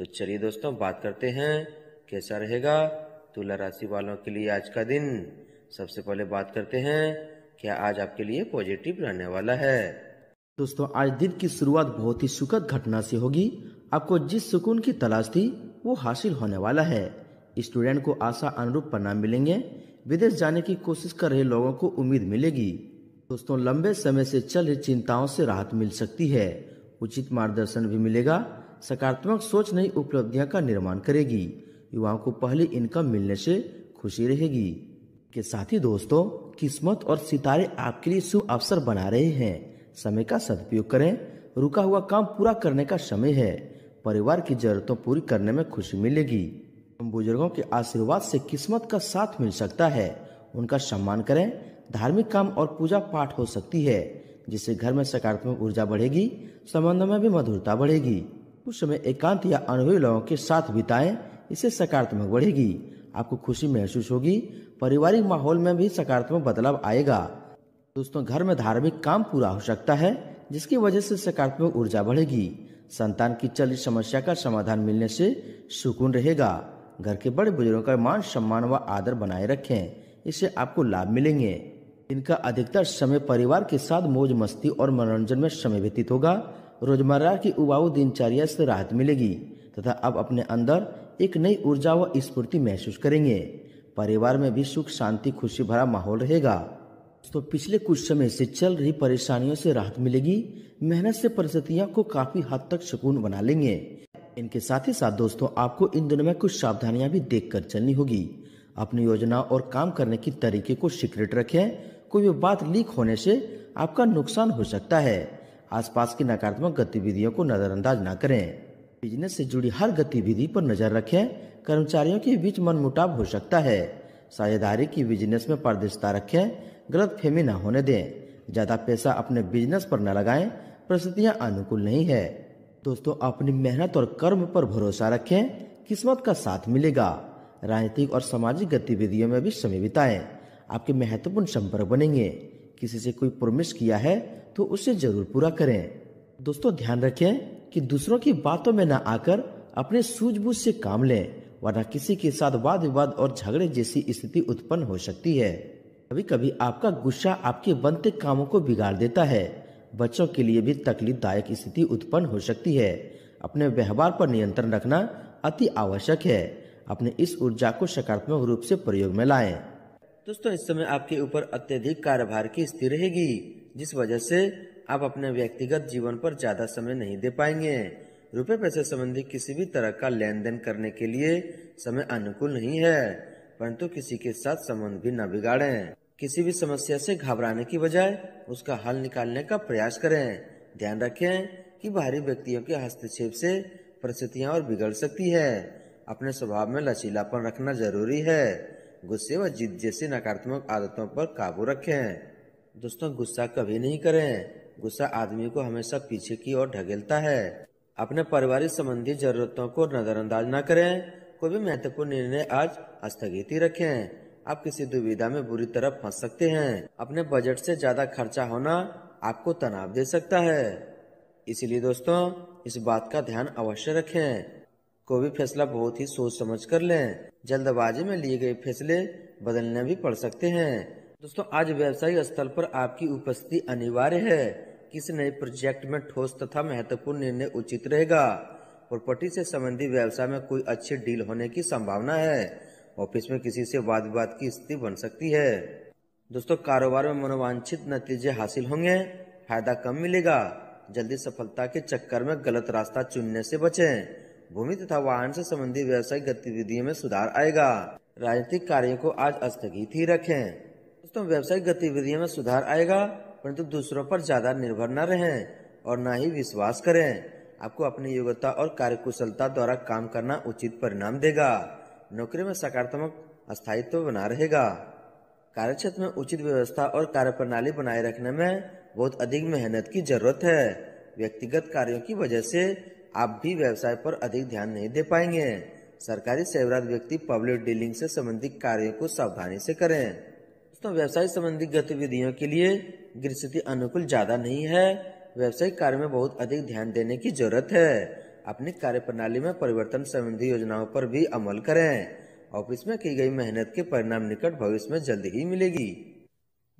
तो चलिए दोस्तों बात करते हैं कैसा रहेगा तुला राशि वालों के लिए आज का दिन सबसे पहले बात करते हैं क्या आज आपके लिए पॉजिटिव रहने वाला है दोस्तों आज दिन की शुरुआत बहुत ही सुखद घटना से होगी आपको जिस सुकून की तलाश थी वो हासिल होने वाला है स्टूडेंट को आशा अनुरूप परिणाम मिलेंगे विदेश जाने की कोशिश कर रहे लोगों को उम्मीद मिलेगी दोस्तों लंबे समय से चल रही चिंताओं से राहत मिल सकती है उचित मार्गदर्शन भी मिलेगा सकारात्मक सोच नई उपलब्धियां का निर्माण करेगी युवाओं को पहले इनकम मिलने से खुशी रहेगी के साथ ही दोस्तों किस्मत और सितारे आपके लिए शुभ अवसर बना रहे हैं समय का सदुपयोग करें रुका हुआ काम पूरा करने का समय है परिवार की जरूरतों पूरी करने में खुशी मिलेगी बुजुर्गों के आशीर्वाद से किस्मत का साथ मिल सकता है उनका सम्मान करें धार्मिक काम और पूजा पाठ हो सकती है जिससे घर में सकारात्मक ऊर्जा बढ़ेगी संबंधों में भी मधुरता बढ़ेगी उस समय एकांत या अनुभवी लोगों के साथ बिताएं इससे सकारात्मक बढ़ेगी आपको खुशी महसूस होगी पारिवारिक माहौल में भी सकारात्मक बदलाव आएगा दोस्तों घर में धार्मिक काम पूरा हो सकता है जिसकी वजह से सकारात्मक ऊर्जा बढ़ेगी संतान की चल समस्या का समाधान मिलने से सुकून रहेगा घर के बड़े बुजुर्गों का मान सम्मान व आदर बनाए रखें इससे आपको लाभ मिलेंगे इनका अधिकतर समय परिवार के साथ मौज मस्ती और मनोरंजन में समय व्यतीत होगा रोजमर्रा की उबाऊ दिनचर्या से राहत मिलेगी तथा अब अपने अंदर एक नई ऊर्जा व स्फूर्ति महसूस करेंगे परिवार में भी सुख शांति खुशी भरा माहौल रहेगा तो पिछले कुछ समय से चल रही परेशानियों से राहत मिलेगी मेहनत से परिस्थितियों को काफी हद तक सुकून बना लेंगे इनके साथ ही साथ दोस्तों आपको इन दिनों में कुछ सावधानियां भी देख कर चलनी होगी अपनी योजना और काम करने की तरीके को सीक्रेट रखें कोई भी बात लीक होने से आपका नुकसान हो सकता है आसपास की नकारात्मक गतिविधियों को नजरअंदाज न करें बिजनेस से जुड़ी हर गतिविधि पर नजर रखें कर्मचारियों के बीच मन मुटाव हो सकता है साझेदारी की बिजनेस में पारदर्शिता रखें गलत फहमी न होने दें ज़्यादा पैसा अपने बिजनेस पर न लगाएं परिस्थितियाँ अनुकूल नहीं है दोस्तों अपनी मेहनत और कर्म पर भरोसा रखें किस्मत का साथ मिलेगा राजनीतिक और सामाजिक गतिविधियों में भी समय बिताएं आपके महत्वपूर्ण संपर्क बनेंगे किसी से कोई प्रोमिस किया है तो उसे जरूर पूरा करें दोस्तों ध्यान रखें कि दूसरों की बातों में न आकर अपने सूझबूझ से काम लें वरना किसी के साथ वाद विवाद और झगड़े जैसी स्थिति उत्पन्न हो सकती है कभी कभी आपका गुस्सा आपके बनते कामों को बिगाड़ देता है बच्चों के लिए भी तकलीफदायक स्थिति उत्पन्न हो सकती है अपने व्यवहार पर नियंत्रण रखना अति आवश्यक है अपने इस ऊर्जा को सकारात्मक रूप से प्रयोग में लाएं। दोस्तों इस समय आपके ऊपर अत्यधिक कार्यभार की स्थिति रहेगी जिस वजह से आप अपने व्यक्तिगत जीवन पर ज़्यादा समय नहीं दे पाएंगे रुपए पैसे संबंधी किसी भी तरह का लेन देन करने के लिए समय अनुकूल नहीं है परंतु किसी के साथ संबंध भी न बिगाड़ें किसी भी समस्या से घबराने की बजाय उसका हल निकालने का प्रयास करें ध्यान रखें कि बाहरी व्यक्तियों के हस्तक्षेप से परिस्थितियाँ और बिगड़ सकती है अपने स्वभाव में लचीलापन रखना जरूरी है गुस्से व जिद जैसी नकारात्मक आदतों पर काबू रखें दोस्तों गुस्सा कभी नहीं करें गुस्सा आदमी को हमेशा पीछे की ओर ढगेलता है अपने पारिवारिक संबंधी जरूरतों को नजरअंदाज न करें कोई भी महत्वपूर्ण निर्णय आज स्थगित ही रखें आप किसी दुविधा में बुरी तरह फंस सकते हैं अपने बजट से ज्यादा खर्चा होना आपको तनाव दे सकता है इसलिए दोस्तों इस बात का ध्यान अवश्य रखें कोई भी फैसला बहुत ही सोच समझ कर लें जल्दबाजी में लिए गए फैसले बदलने भी पड़ सकते हैं दोस्तों आज व्यवसायिक स्थल पर आपकी उपस्थिति अनिवार्य है किस नए प्रोजेक्ट में ठोस तथा महत्वपूर्ण निर्णय उचित रहेगा प्रॉपर्टी से संबंधित व्यवसाय में कोई अच्छी डील होने की संभावना है ऑफिस में किसी से वाद विवाद की स्थिति बन सकती है दोस्तों कारोबार में मनोवांछित नतीजे हासिल होंगे फायदा कम मिलेगा जल्दी सफलता के चक्कर में गलत रास्ता चुनने से बचें भूमि तथा वाहन से संबंधित व्यवसायिक गतिविधियों में सुधार आएगा राजनीतिक कार्यों को आज स्थगित ही रखें दोस्तों व्यवसायिक गतिविधियों में सुधार आएगा परंतु दूसरों पर ज़्यादा निर्भर न रहें और ना ही विश्वास करें आपको अपनी योग्यता और कार्यकुशलता द्वारा काम करना उचित परिणाम देगा नौकरी में सकारात्मक स्थायित्व बना रहेगा कार्यक्षेत्र में उचित व्यवस्था और कार्यप्रणाली बनाए रखने में बहुत अधिक मेहनत की जरूरत है व्यक्तिगत कार्यों की वजह से आप भी व्यवसाय पर अधिक ध्यान नहीं दे पाएंगे सरकारी सेवरात व्यक्ति पब्लिक डीलिंग से संबंधित कार्यों को सावधानी से करें तो व्यवसाय संबंधी गतिविधियों के लिए गृह स्थिति अनुकूल ज़्यादा नहीं है व्यवसायिक कार्य में बहुत अधिक ध्यान देने की जरूरत है अपनी कार्यप्रणाली में परिवर्तन संबंधी योजनाओं पर भी अमल करें ऑफिस में की गई मेहनत के परिणाम निकट भविष्य में जल्द ही मिलेगी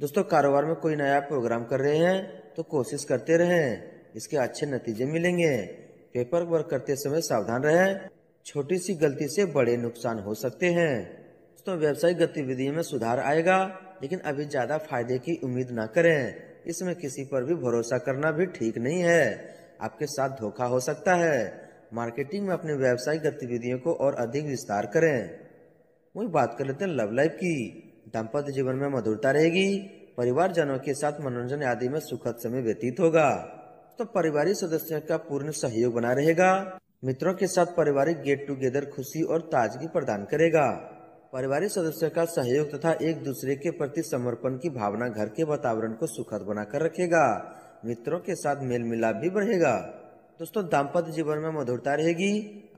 दोस्तों कारोबार में कोई नया प्रोग्राम कर रहे हैं तो कोशिश करते रहें इसके अच्छे नतीजे मिलेंगे पेपर वर्क करते समय सावधान रहें छोटी सी गलती से बड़े नुकसान हो सकते हैं दोस्तों व्यवसायिक गतिविधियों में सुधार आएगा लेकिन अभी ज़्यादा फायदे की उम्मीद ना करें इसमें किसी पर भी भरोसा करना भी ठीक नहीं है आपके साथ धोखा हो सकता है मार्केटिंग में अपने व्यवसायिक गतिविधियों को और अधिक विस्तार करें वही बात कर लेते हैं लव लाइफ की दाम्पत्य जीवन में मधुरता रहेगी परिवार जनों के साथ मनोरंजन आदि में सुखद समय व्यतीत होगा तो पारिवारिक सदस्यों का पूर्ण सहयोग बना रहेगा मित्रों के साथ पारिवारिक गेट टुगेदर खुशी और ताजगी प्रदान करेगा पारिवारिक सदस्यों का सहयोग तथा एक दूसरे के प्रति समर्पण की भावना घर के वातावरण को सुखद बनाकर रखेगा मित्रों के साथ मेल मिलाप भी बढ़ेगा दोस्तों दाम्पत्य जीवन में मधुरता रहेगी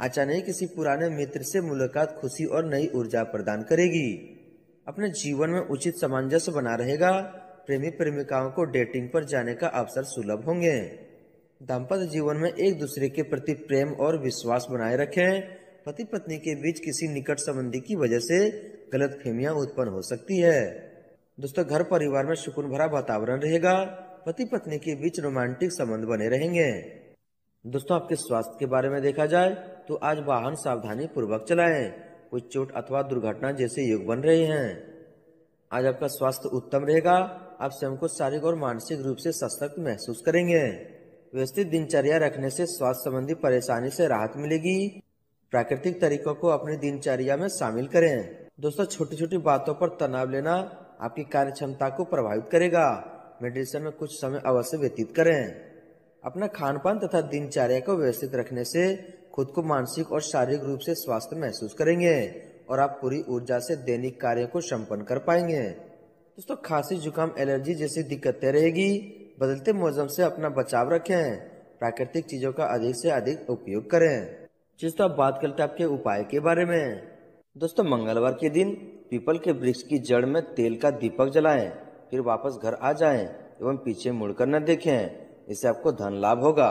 अचानक किसी पुराने मित्र से मुलाकात खुशी और नई ऊर्जा प्रदान करेगी अपने जीवन में उचित सामंजस्य बना रहेगा प्रेमी प्रेमिकाओं को डेटिंग पर जाने का अवसर सुलभ होंगे दाम्पत्य जीवन में एक दूसरे के प्रति प्रेम और विश्वास बनाए रखें पति पत्नी के बीच किसी निकट संबंधी की वजह से गलत फेमिया उत्पन्न हो सकती है दोस्तों घर परिवार में सुकून भरा वातावरण रहेगा पति पत्नी के बीच रोमांटिक संबंध बने रहेंगे दोस्तों आपके स्वास्थ्य के बारे में देखा जाए तो आज वाहन सावधानी पूर्वक चलाए कुछ चोट अथवा दुर्घटना जैसे योग बन रहे हैं आज आपका स्वास्थ्य उत्तम रहेगा आप स्वयं को शारीरिक और मानसिक रूप से सशक्त महसूस करेंगे व्यवस्थित दिनचर्या रखने से स्वास्थ्य संबंधी परेशानी से राहत मिलेगी प्राकृतिक तरीकों को अपनी दिनचर्या में शामिल करें दोस्तों छोटी छोटी बातों पर तनाव लेना आपकी कार्य क्षमता को प्रभावित करेगा मेडिटेशन में कुछ समय अवश्य व्यतीत करें अपना खान पान तथा दिनचर्या को व्यवस्थित रखने से खुद को मानसिक और शारीरिक रूप से स्वास्थ्य महसूस करेंगे और आप पूरी ऊर्जा से दैनिक कार्यों को संपन्न कर पाएंगे दोस्तों खांसी जुकाम एलर्जी जैसी दिक्कतें रहेगी बदलते मौसम से अपना बचाव रखें प्राकृतिक चीजों का अधिक से अधिक उपयोग करें दोस्तों अब बात करते हैं आपके उपाय के बारे में दोस्तों मंगलवार के दिन पीपल के वृक्ष की जड़ में तेल का दीपक जलाएं फिर वापस घर आ जाएं एवं पीछे मुड़कर न देखें इससे आपको धन लाभ होगा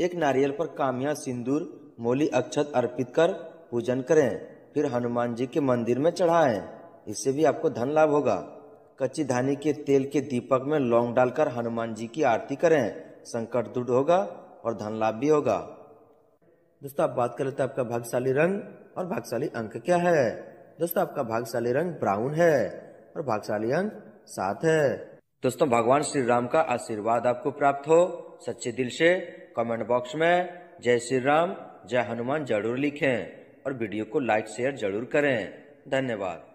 एक नारियल पर कामिया सिंदूर मोली अक्षत अर्पित कर पूजन करें फिर हनुमान जी के मंदिर में चढ़ाएं इससे भी आपको धन लाभ होगा कच्ची धानी के तेल के दीपक में लौंग डालकर हनुमान जी की आरती करें संकट दूर होगा और धन लाभ भी होगा दोस्तों आप बात कर लेते हैं आपका भागशाली रंग और भागशाली अंक क्या है दोस्तों आपका भागशाली रंग ब्राउन है और भागशाली अंक सात है दोस्तों भगवान श्री राम का आशीर्वाद आपको प्राप्त हो सच्चे दिल से कमेंट बॉक्स में जय श्री राम जय हनुमान जरूर लिखें और वीडियो को लाइक शेयर जरूर करें धन्यवाद